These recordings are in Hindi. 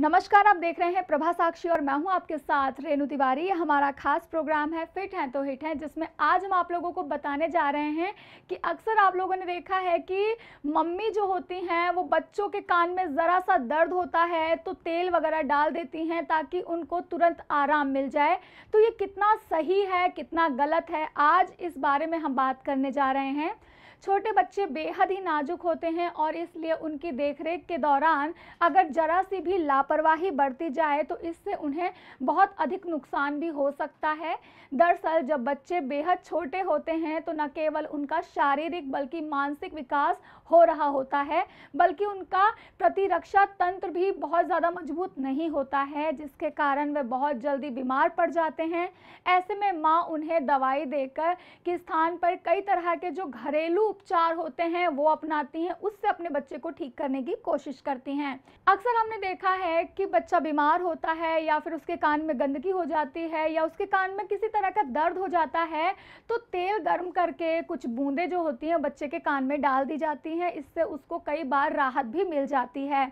नमस्कार आप देख रहे हैं प्रभा साक्षी और मैं हूं आपके साथ रेणु तिवारी हमारा खास प्रोग्राम है फिट हैं तो हिट हैं जिसमें आज हम आप लोगों को बताने जा रहे हैं कि अक्सर आप लोगों ने देखा है कि मम्मी जो होती हैं वो बच्चों के कान में ज़रा सा दर्द होता है तो तेल वगैरह डाल देती हैं ताकि उनको तुरंत आराम मिल जाए तो ये कितना सही है कितना गलत है आज इस बारे में हम बात करने जा रहे हैं छोटे बच्चे बेहद ही नाजुक होते हैं और इसलिए उनकी देखरेख के दौरान अगर ज़रा सी भी लापरवाही बढ़ती जाए तो इससे उन्हें बहुत अधिक नुकसान भी हो सकता है दरअसल जब बच्चे बेहद छोटे होते हैं तो न केवल उनका शारीरिक बल्कि मानसिक विकास हो रहा होता है बल्कि उनका प्रतिरक्षा तंत्र भी बहुत ज़्यादा मजबूत नहीं होता है जिसके कारण वे बहुत जल्दी बीमार पड़ जाते हैं ऐसे में माँ उन्हें दवाई देकर कि स्थान पर कई तरह के जो घरेलू उपचार होते हैं वो अपनाती हैं उससे अपने बच्चे को ठीक करने की कोशिश करती हैं अक्सर हमने देखा है कि बच्चा बीमार होता है या फिर उसके कान में गंदगी हो जाती है या उसके कान में किसी तरह का दर्द हो जाता है तो तेल गर्म करके कुछ बूंदें जो होती हैं बच्चे के कान में डाल दी जाती हैं इससे उसको कई बार राहत भी मिल जाती है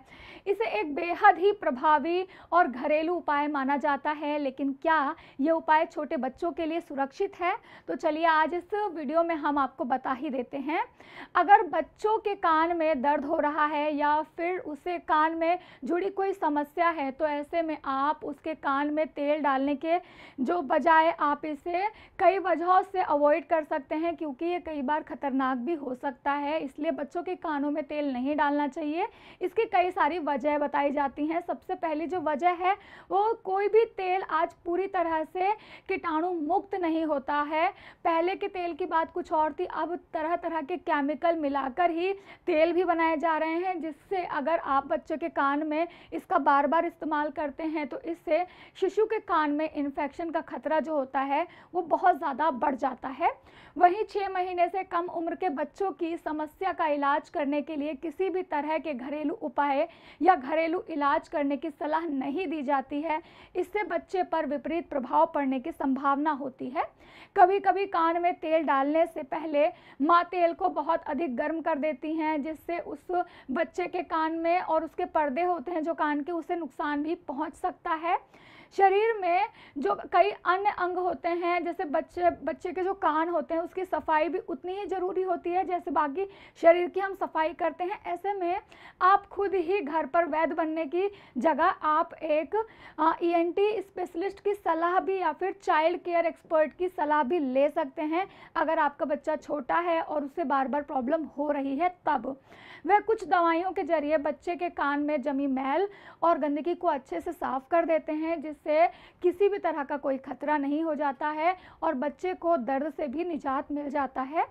इसे एक बेहद ही प्रभावी और घरेलू उपाय माना जाता है लेकिन क्या ये उपाय छोटे बच्चों के लिए सुरक्षित है तो चलिए आज इस वीडियो में हम आपको बता ही देते हैं हैं अगर बच्चों के कान में दर्द हो रहा है या फिर उसे कान में जुड़ी कोई समस्या है तो ऐसे में आप उसके कान में तेल डालने के जो बजाय आप इसे कई वजहों से अवॉइड कर सकते हैं क्योंकि ये कई बार ख़तरनाक भी हो सकता है इसलिए बच्चों के कानों में तेल नहीं डालना चाहिए इसकी कई सारी वजह बताई जाती हैं सबसे पहली जो वजह है वो कोई भी तेल आज पूरी तरह से कीटाणु मुक्त नहीं होता है पहले के तेल की बात कुछ और थी अब तरह तरह तरह के केमिकल मिलाकर ही तेल भी बनाए जा रहे हैं जिससे अगर आप बच्चों के कान में इसका बार बार इस्तेमाल करते हैं तो इससे शिशु के कान में इन्फेक्शन का खतरा जो होता है वो बहुत ज़्यादा बढ़ जाता है वहीं छः महीने से कम उम्र के बच्चों की समस्या का इलाज करने के लिए किसी भी तरह के घरेलू उपाय या घरेलू इलाज करने की सलाह नहीं दी जाती है इससे बच्चे पर विपरीत प्रभाव पड़ने की संभावना होती है कभी कभी कान में तेल डालने से पहले माँ तेल को बहुत अधिक गर्म कर देती हैं जिससे उस बच्चे के कान में और उसके पर्दे होते हैं जो कान के उसे नुकसान भी पहुंच सकता है शरीर में जो कई अन्य अंग होते हैं जैसे बच्चे बच्चे के जो कान होते हैं उसकी सफाई भी उतनी ही ज़रूरी होती है जैसे बाकी शरीर की हम सफाई करते हैं ऐसे में आप खुद ही घर पर वैद्य बनने की जगह आप एक ई स्पेशलिस्ट e की सलाह भी या फिर चाइल्ड केयर एक्सपर्ट की सलाह भी ले सकते हैं अगर आपका बच्चा छोटा है और उसे बार बार प्रॉब्लम हो रही है तब वह कुछ दवाइयों के जरिए बच्चे के कान में जमी मैल और गंदगी को अच्छे से साफ कर देते हैं जिस से किसी भी तरह का कोई खतरा नहीं हो जाता है और बच्चे को दर्द से भी निजात मिल जाता है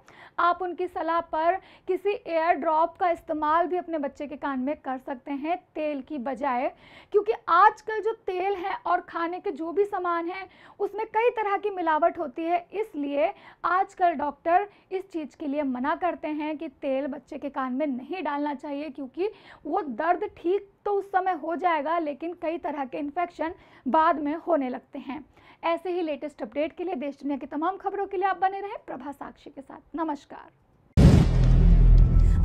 आप उनकी सलाह पर किसी एयर ड्रॉप का इस्तेमाल भी अपने बच्चे के कान में कर सकते हैं तेल की बजाय क्योंकि आजकल जो तेल है और खाने के जो भी सामान हैं उसमें कई तरह की मिलावट होती है इसलिए आजकल डॉक्टर इस चीज़ के लिए मना करते हैं कि तेल बच्चे के कान में नहीं डालना चाहिए क्योंकि वो दर्द ठीक तो उस समय हो जाएगा लेकिन कई तरह के इन्फेक्शन बाद में होने लगते हैं ऐसे ही लेटेस्ट अपडेट के लिए देश दुनिया की तमाम खबरों के लिए आप बने रहें प्रभा साक्षी के साथ नमस्कार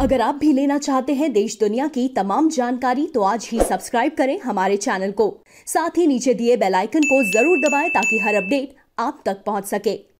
अगर आप भी लेना चाहते हैं देश दुनिया की तमाम जानकारी तो आज ही सब्सक्राइब करें हमारे चैनल को साथ ही नीचे दिए बेल आइकन को जरूर दबाएं ताकि हर अपडेट आप तक पहुंच सके